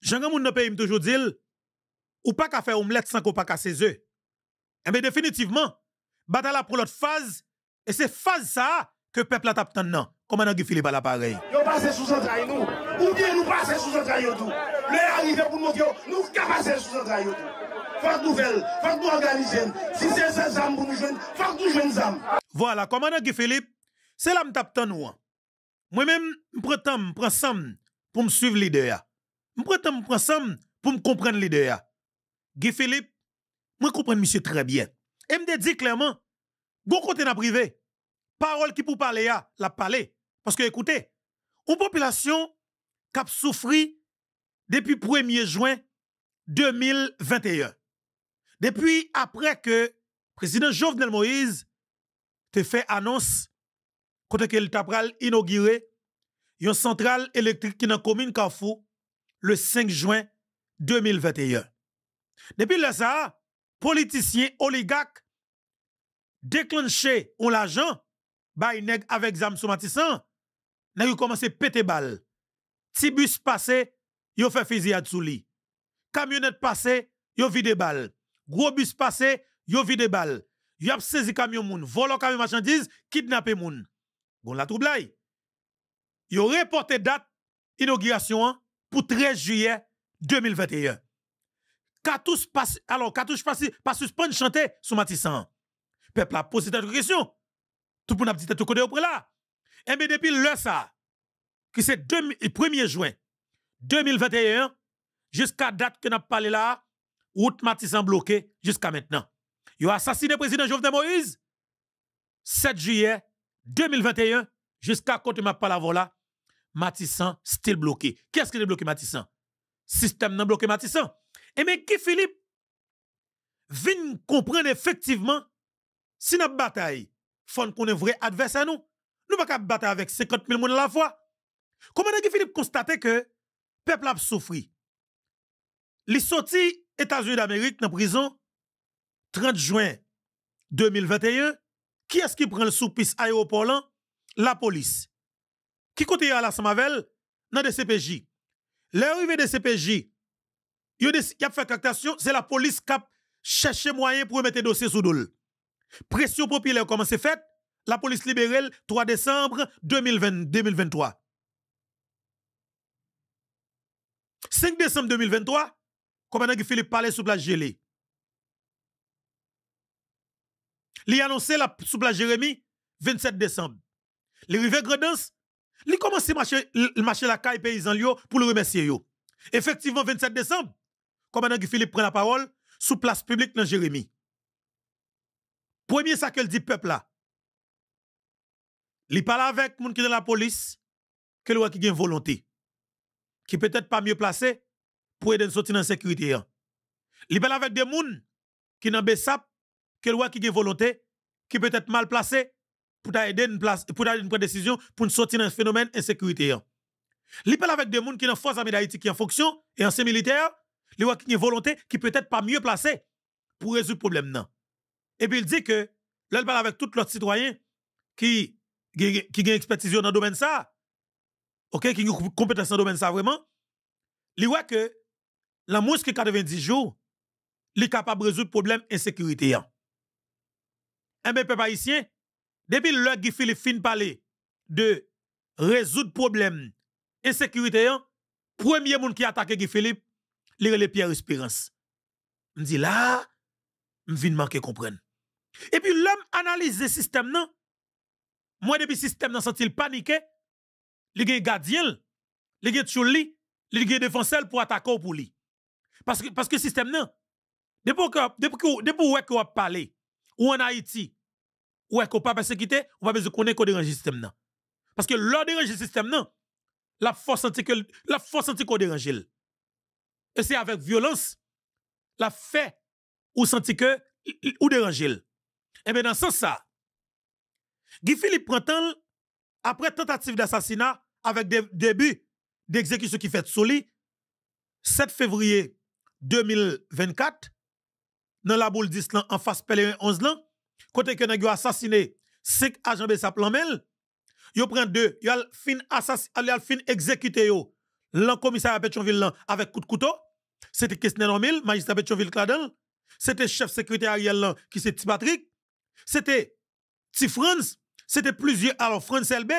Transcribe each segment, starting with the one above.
j'en ai dans pays toujours dit ou pas qu'à faire omelette sans qu'on pas qu'à ses œufs. Mais eh définitivement, bataille pour l'autre phase et c'est phase ça que le peuple a tapé non. Comment on a Philippe à l'appareil Yo passé sous un nous ou bien nous passer sous entraille tout. Le arrivé pour nous nous passer sous un entraille tout. Faites nouvelle, faites nous organiser. Si c'est ça zam pour nous jeunes, faites nous jeunes zam. Voilà, comment on a Philippe c'est là me tape nous. Hein. Moi-même, je prends temps, je prends pour me suivre leader. Hein. Je prends prendre ensemble pour me comprendre l'idée. Guy Philippe, moi comprends monsieur très bien. Et me dit clairement, bon côté n'a privé. Parole qui pour parler a, la parler parce que écoutez, une population qui a souffert depuis 1er juin 2021. Depuis après que président Jovenel Moïse te fait annonce quand qu'il a inauguré une centrale électrique qui dans commune Carrefour le 5 juin 2021. Depuis le ça, politiciens oligarque déclenché ont l'argent, bay nèg avec zam sous matissant, ont commencé péter balle. Tibus passé, ont fait fusillade sous lui. Camionnette passé, yo vide balle. Gros bus passé, yo vide balle. Ils ont saisi camion moun, volo camion marchandise, kidnappé moun. Bon la ont reporté reporté date inauguration hein pour 13 juillet 2021. Katouche passe, alors, Katouche pas suspendre chanter sur Matissan. Peuple a posé cette question. Tout le monde a dit tout côté là. Et eh bien, depuis le ça, qui c'est 1er juin 2021, jusqu'à date que nous avons parlé là, route Matissan bloqué jusqu'à maintenant. Il a assassiné le président Jovenel Moïse 7 juillet 2021 jusqu'à quand pas pas parlé là, Matissan style bloqué. Qu'est-ce qui est bloqué Matissan? Système n'a bloqué Matissan. Et eh mais qui Philippe vient comprendre effectivement si nous bataille, faut qu'on est vrai adversaire nous. Nous pas battre avec 50 000 personnes à la fois. Comment est-ce que Philippe constate que le peuple a souffri? Les sorti États-Unis d'Amérique dans la prison 30 juin 2021. Qui est-ce qui prend le à aéroport La police. Qui côté à la Samavel? Dans le CPJ. L'arrivée de CPJ, il y a fait captation, c'est la police qui a cherché moyen pour mettre dossier sous doule. Pression populaire comment c'est fait? La police libérale 3 décembre 2020, 2023. 5 décembre 2023, commandant Philippe parlait sous place gelée. Il a annoncé la sous place Jérémy 27 décembre. Les de Gredens Li commencé marcher la caille paysan pour le remercier Effectivement, Effectivement 27 décembre, commandant Philippe prend la parole sous place publique dans Jérémie. Premier ça qu'elle dit peuple là. parle avec gens qui dans la police que le qui une volonté qui peut-être pas mieux placé pour aider sortir dans sécurité. Hein. Li parle avec des gens qui dans Bessap que le qui une volonté qui peut-être mal placé pour t'aider une place, pour une prendre décision pour nous sortir d'un phénomène insécurité. Il hein. parle avec des gens qui sont force armée d'Haïti qui en fonction et militaire, voit les y qui une volonté qui peut-être pas mieux placée pour résoudre le problème. Non. Et puis il dit que, là, il parle avec tous les citoyens qui, qui, qui ont expertise dans le domaine ça, ok, qui ont compétence dans le domaine ça vraiment, il voit que la qui est 90 jours, il est capable de résoudre le problème insécurité. Et hein. eh bien, peuple haïtien, depuis le Guy Philippe fin parler de résoudre problème insécurité, hein, premier monde qui attaque Guy Philippe, il les Pierre Espérance. Je dis là, je viens manquer comprendre. Et puis l'homme analyse le système, non? Moi, depuis le système, je senti paniqué. Il y a gardien, il y a chouli, il y a défenseur pour attaquer pour lui. Parce que, parce que système, non? Depuis que vous parlé ou en Haïti, ou est-ce qu'on pas quitter, on pas besoin connaître qu'on dérange système Parce que l'on dérange système nan, la force anti que la force qu'on dérange Et c'est avec violence la fait ou senti que ou dérange Et eh bien dans ce sens ça, Guy Philippe Printemps, après tentative d'assassinat avec début débuts d'exécution qui fait solide, 7 février 2024 dans la boule 10 en face Pelé 11 ans Côté que a assassiné 5 agents plan mel, yo prend deux, yo fin assassiné, fin exécuté yo. L'an Petionville Pétionville avec coup de couteau, c'était Kesnel Romil, magistrat Pétionville Cladan, c'était chef l'an, qui c'est Patrick, c'était Ti France, c'était plusieurs alors France LB,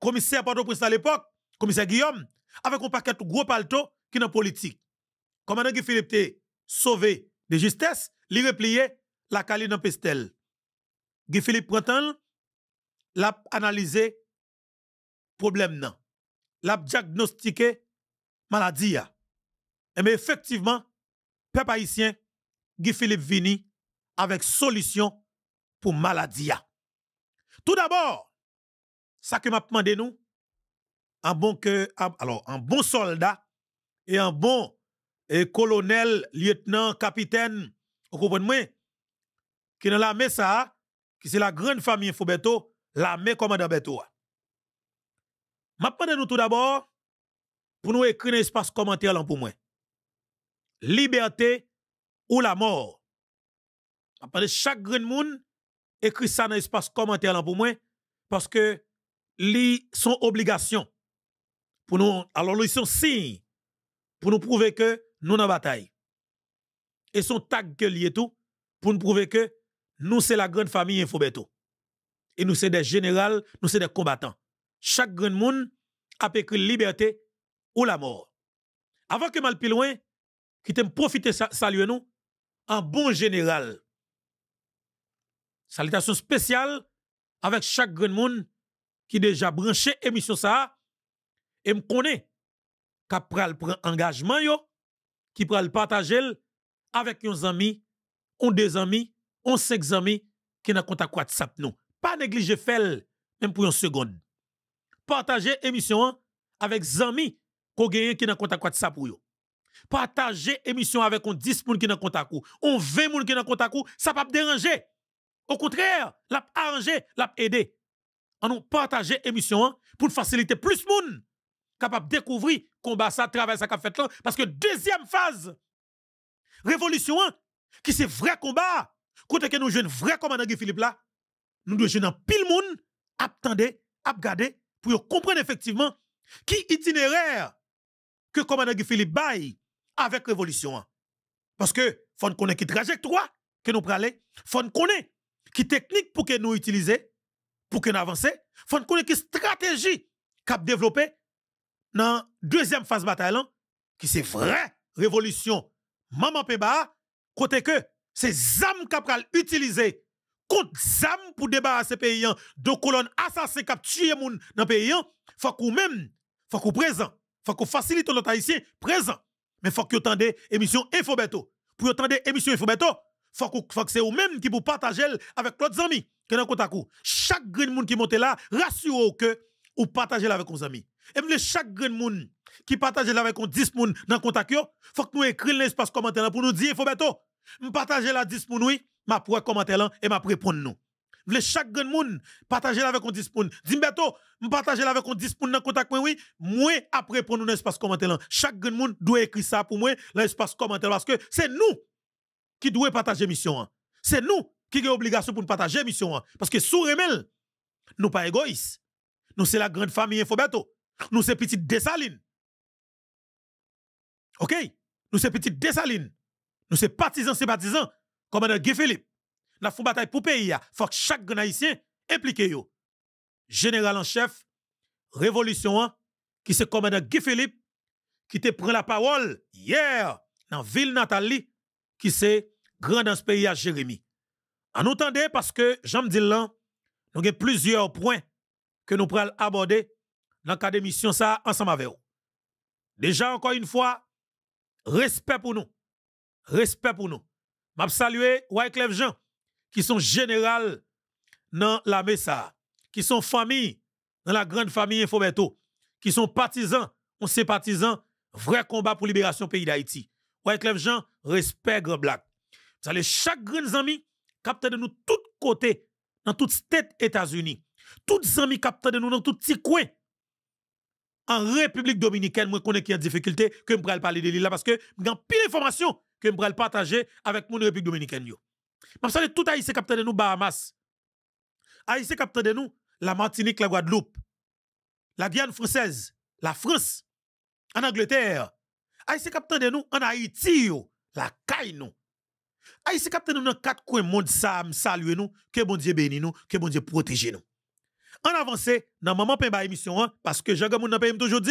commissaire à prince à l'époque, commissaire Guillaume, avec un paquet de gros palto qui dans politique. Commandant Guy Philippe T sauvé de justesse, il replié la caline dans pestel. Philippe Printemps, l'a analysé problème non. L'a diagnostiqué maladie Et eh mais effectivement, peuple haïtien, Guy Philippe vini avec solution pour maladie Tout d'abord, ça que m'a demandé nous, un bon alors, un bon soldat et un bon eh, colonel, lieutenant, capitaine, vous comprenez qui dans mis ça, qui c'est la grande famille la l'armée commandant Beto. M'a nous tout d'abord, pour nous écrire un espace commentaire pour moi. Liberté ou la mort. Après chaque grand monde, écrit ça dans l'espace commentaire pour moi, parce que li sont obligation pour nous, alors ils sont signe pour nous prouver que nous en bataille. Et son tag que lié tout, pour nous prouver que nous c'est la grande famille Infobeto. Et nous c'est des généraux, nous c'est des combattants. Chaque grand monde a écrit liberté ou la mort. Avant que mal plus loin, qui t'aime profiter saluer nous, un bon général. Salutation spéciale avec chaque grand monde qui déjà branché émission ça et me connaît qui pral un engagement yo qui le partager avec nos amis, ou des amis on s'examine qui n'a contact WhatsApp nous. Pas négliger Fell même pour une seconde. Partagez émission avec amis qu'on gagne qui n'a contact WhatsApp pour Partagez émission avec 10 personnes qui n'a contact ou on 20 personnes qui n'a contact ou ça pas déranger. Au contraire, l'a arranger, l'a aider. On nous partager émission pour faciliter plus monde capable de découvrir combat ça travail ça qu'a fait là parce que deuxième phase révolution qui c'est vrai combat Côté que nous jeunes vrai commandant Guy Philippe là, nous devons jeunes pile monde attendre, regarder pour comprendre effectivement qui itinéraire que commandant Guy Philippe baille avec révolution. Parce que faut connaître qui trajectoire que nous Il faut connaître qui technique pour que nous utiliser pour que nous avancer, faut connaître qui stratégie cap développer dans la deuxième phase de bataille qui c'est vrai révolution maman peba côté que c'est ZAM qui a utiliser contre ZAM pour débarrasser paysans hein. de colonnes assassins qui tué moun dans pays hein. faut qu'on même faut qu'on présent faut qu'on facilite l'autre haïtien présent mais faut que tendez émission Infobeto pour tendez émission Infobeto il faut que c'est vous même qui vous partager avec l'autre amis que contact chaque grain monde qui monte là rassurez-vous que vous partagez avec vos amis et même chaque grain monde qui partage avec 10 personnes dans contact il faut que nous écrire l'espace commentaire pour nous dire Infobeto je la 10 pour nous, je commenter là et ma réponse nous. Vle chaque grand monde partager avec on 10 pounds. Dimbeto, me partager avec on 10 dans contact oui, moi après pour nous dans l'espace commentaire là. Chaque grand monde doit écrire ça pour moi dans l'espace commentaire parce que c'est nous qui devons partager mission C'est nous qui avons obligation pour nous partager mission parce que sous remel nous pas égoïstes. Nous c'est la grande famille Infobeto. Nous c'est petite Dessaline. OK? Nous c'est petite Dessaline. Nous sommes partisans, c'est partisans. Commandant Guy Philippe, nous avons bataille pour le pays. Il faut que chaque Haïtien implique. Yo. Général en chef, révolution, qui c'est commandant Guy Philippe, qui te prend la parole hier dans la ville Nathalie, qui c'est grand dans ce pays à Jérémy. En entendant, parce que, j'en dis là, nous avons plusieurs points que nous pourrons aborder dans le cadre ça ensemble avec vous. Déjà, encore une fois, respect pour nous respect pour nous. M'a salué Wyclef Jean, qui sont général dans la MESA, qui sont famille dans la grande famille InfoBeto, qui sont partisans, on sait partisans, vrai combat pour libération pays d'Haïti. Wyclef Jean, respect grand black. allez chaque grand ami, capte de nous tous côtés, dans toutes les États-Unis. les amis capte de nous dans tout petit coin. En République dominicaine, moi connais qui des difficulté que me parler de là parce que j'ai pile d'informations que je vais partager avec mon République dominicaine. Je salue tout Haïtien capteur de nous Bahamas. Haïtien capteur de nous la Martinique, la Guadeloupe, la Guyane française, la France, en Angleterre. Haïtien capteur de nous en Haïti, yo, la caille nous. Haïtien capteur de nous dans quatre coins monde ça salue nous, que bon Dieu bénisse nous, que bon Dieu protège nous. En avance, dans maman pe ba émission parce que Jagamoun nan pe toujours dit,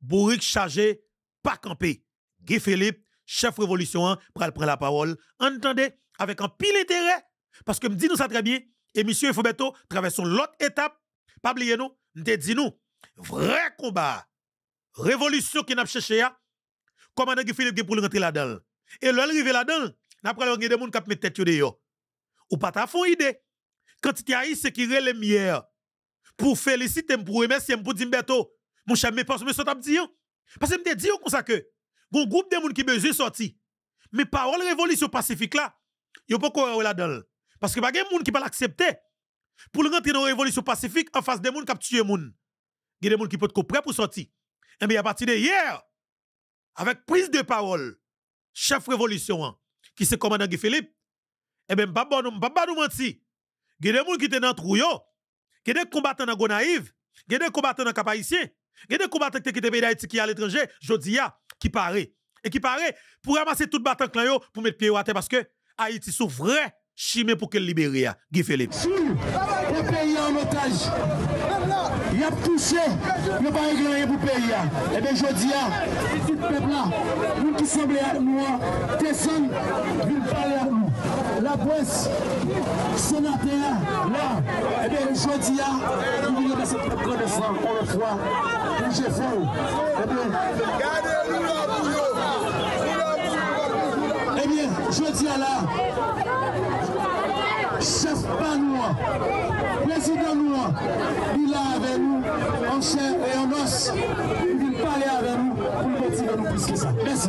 bourrique chargé, pas camper, Guy Philippe chef révolution, pour prendre la parole. Entendez, avec un pile intérêt, parce que me dit nous ça très bien, et monsieur Fobeto traversons l'autre étape. Pas oublier nous, te dit nous, vrai combat, révolution qui n'a pas cherché, commandant qui Philippe qui pour rentrer là-dedans. Et l'on arrive là-dedans, n'a pas des gens qui mettent tête de Ou pas ta fond idée. eu ce qui les hier pour féliciter, pour remercier, pour dire mon cher, me pas me sont dit. Parce que me dit comme ça que un groupe de gens qui besoin sorti. Mais parole révolution pacifique là, yo pas quoi là-dedans. Parce que pas gen monde qui pas l'accepter pour rentrer dans révolution pacifique en face de monde qui tuer gens. Il y a des gens qui peuvent prêts pour sortir. Et eh bien, à partir de hier, avec prise de parole, chef révolution, hein, qui se commandant Guy Philippe, et eh bien, pas nous menti. Il y a des gens qui sont dans le y a des combattants dans Gonaïve, il y a des combattants dans Cap-Haïtien, il y a des combattants qui étaient venus d'Haïti qui à l'étranger, Jodia, qui paraît. Et qui paraît pour ramasser tout battant pour mettre pied au terre parce que Haïti souffrait chimé pour qu'elle libère, Guy Philippe. le pays en otage, il a touché, il pour le pays. Hein. Eh bien, je dis, hein, tout le peuple nous qui semblons hein, à nous, nous parler nous. La presse, sénateur, là, et eh bien, je dis, nous eh bien, bien, je dis à là, chef c'est président nous il est avec nous en chair et en os. Il parler avec nous pour continuer nous plus que ça. Merci.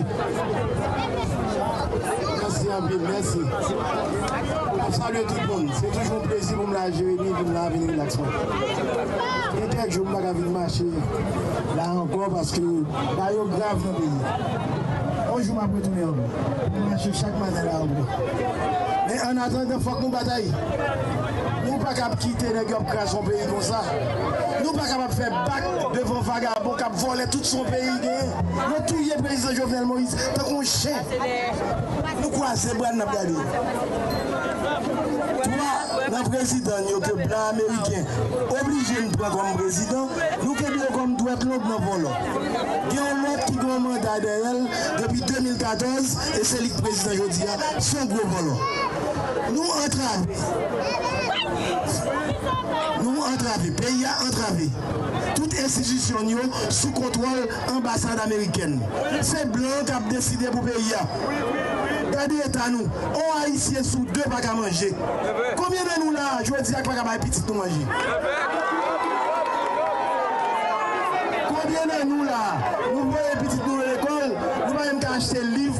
Merci à vous, merci. Salut tout le monde. C'est toujours un plaisir pour moi la Jérémy pour la venir l'action. Et quelques jours, je vais marcher là encore parce que là, il y a grave dans le pays. Un jour, je vais retourner en bas. Je vais marcher chaque matin là en et en attendant, il faut que nous Nous ne pas quitter les gars pour son pays comme ça. Nous ne pas capables faire bac devant vagabond qui a volé tout son pays. Nous tous les président Jovenel Moïse. Tant on chien. Nous croisons le bras dans le Nous, le président, nous sommes blancs américains. Obligé de prendre comme président. Nous sommes comme droit l'autre dans le volant. Il y a un autre qui mandat derrière depuis 2014. Et c'est le président Jodia. Hein. son gros volant. Nous entravons. Nous entravons. Pays a entravé. institutions institutions sous contrôle ambassade américaine. C'est blanc qui a décidé pour pays. Regardez à nous. On ici sous deux pas à manger. Combien de nous là, je dis à va pas petit nous manger? Combien de nous là, nous voyons petit nous à l'école, nous même acheter livre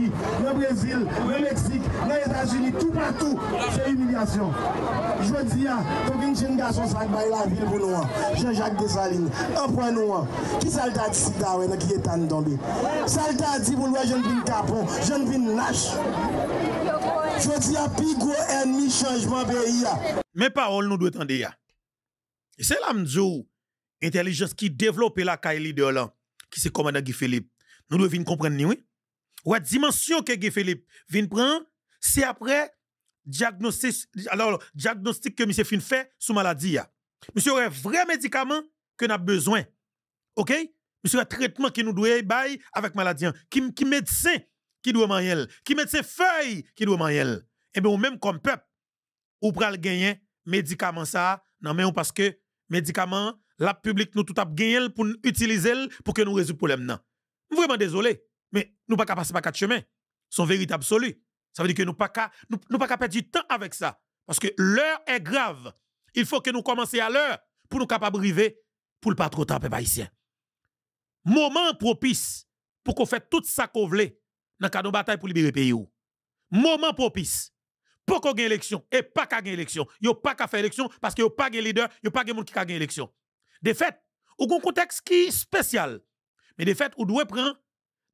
le Brésil, le Mexique, les États-Unis, tout partout, c'est humiliation. Je dis, donc une jeune garçon ça la ville pour nous, hein. Jean-Jacques Dessalines, un point noir. Hein. Qui salta dit si qui est en tombé? Salta dit pour le jeune un capon, jeune vin lâche. Je dis, à pigo ennemi changement pays. Mes paroles nous doivent entendre. Et c'est là, Mzou, oh, intelligence qui développe la caille leader là, qui c'est commandant Guy Philippe. Nous devons comprendre, oui. Ou la dimension que Philippe vient prendre, c'est après diagnostic, alors, diagnostic que M. Fin fait sur maladie. Monsieur, a un vrai médicament que nous avons besoin. OK? Monsieur, un traitement qui nous doit bail avec maladie. Qui, qui médecin qui doit manger. Qui médecin feuille qui doit manger. Et eh bien, ou même comme peuple, ou pral gagner médicament ça, non mais parce que médicament, la public nous tout a gagné pour utiliser pour que nous résoudre problème. Vraiment désolé. Mais nous pas passer par quatre chemins. Son vérité absolue. Ça veut dire que nous pas qu'à nous, pas perdre du temps avec ça. Parce que l'heure est grave. Il faut que nous commencions à l'heure pour nous capables arriver pour ne pas trop taper haïtien. Moment propice pour qu'on fait tout ça qu'on voulait dans le cadre de bataille pour libérer le pays. Moment propice pour qu'on gagne élection et pas qu'à gagner élection. a pas qu'à faire élection parce que a pas de leader, a pas de monde qui gagne élection. De fait, au un contexte qui est spécial. Mais de fait, on doit prendre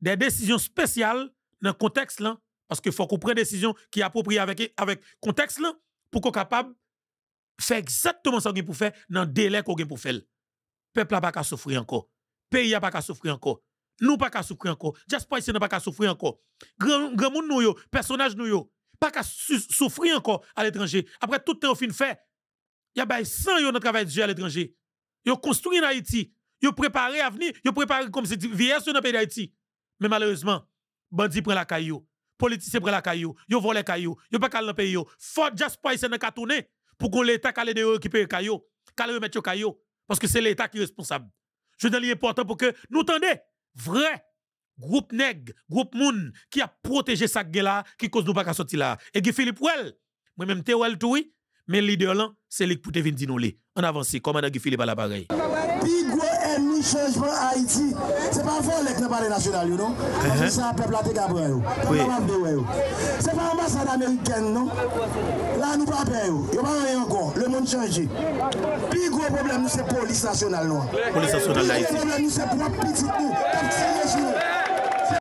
des décisions spéciales dans le contexte là, parce qu'il faut qu'on prenne des décisions qui appropriées avec le contexte là, pour qu'on capable faire exactement ce qu'on pour faire dans le délai qu'on pour faire. Peuple n'a pas qu'à souffrir encore. Pays n'a pas qu'à souffrir encore. Nous pas qu'à souffrir encore. Diaspora n'a pas qu'à souffrir encore. Grand grand monde nous personnage nous pas qu'à souffrir encore à l'étranger. Après tout temps au fin fait, il y a des 100 yo dans travail à l'étranger. ont construit en Haïti, ont préparé avenir, ont préparé comme si avez dans pays d'Haïti. Mais malheureusement, bandit prend la caillou, politicien prend la caillou, yo vole caillou, yo pas calme pays yo. Fort diaspora ici n'a tourner pour que l'État calé de récupérer caillou, calé remettre caillou parce que c'est l'État qui est responsable. Je dis important pour que nous tendez vrai groupe neg, groupe moun qui a protégé ça là qui cause nous pas sortir là. Et Guy Philippe wel moi même te tout oui, mais leader là, c'est lui qui peut venir dire En avance, commandant Guy Philippe à l'appareil changement Haïti, c'est pas volé que le palais national, non uh-huh. C'est ça, peuple a dégabré. C'est pas ambassade américaine, non Là, nous pas paye Il n'y pas rien encore. Le monde changé. Puis, gros problème, c'est police nationale, non Police nationale d'Haïti. Le problème, c'est pour petit nous.